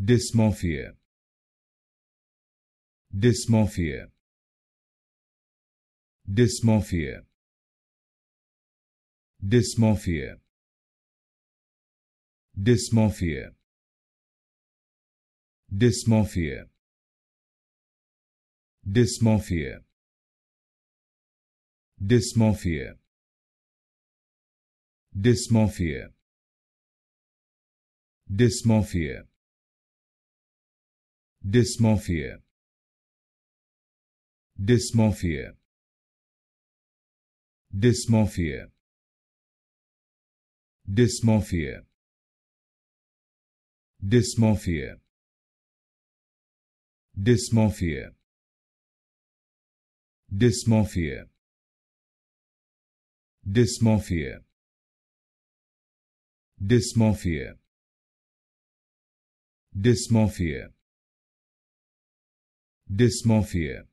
dysmorphia dysmorphia dysmorphia dysmorphia dysmorphia dysmorphia dysmorphia dysmorphia dysmorphia dysmorphia dysmorphia dysmorphia dysmorphia dysmorphia dysmorphia dysmorphia dysmorphia dysmorphia dysmorphia dysmorphia dysmorphia